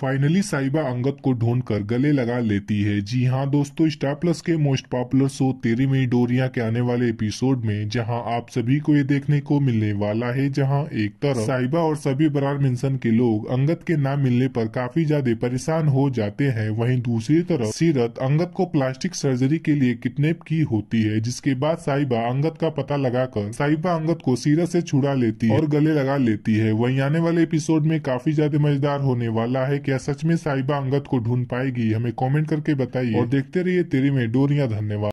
finally साइबा अंगत को ढूंढ कर गले लगा लेती है जी हाँ दोस्तों स्टार प्लस के most popular show Teri Mai डोरिया के आने वाले एपिसोड में जहाँ आप सभी को ये देखने को मिलने वाला है जहाँ एक तरफ साइबा और सभी बरार मिंसन के लोग अंगत के नाम मिलने पर काफी ज्यादा परेशान हो जाते हैं वहीं दूसरी तरफ सीरत अंगत को प्लास्टिक सर्जरी के लिए किडनेप की होती है जिसके बाद साइबा अंगत का पता लगाकर साइबा अंगत को सीरत से छुड़ा लेती है और गले लगा लेती है वही आने वाले एपिसोड में काफी ज्यादा मजेदार होने वाला है क्या सच में साहिबा अंगत को ढूंढ पाएगी हमें कमेंट करके बताइए और देखते रहिए तेरी में डोरिया धन्यवाद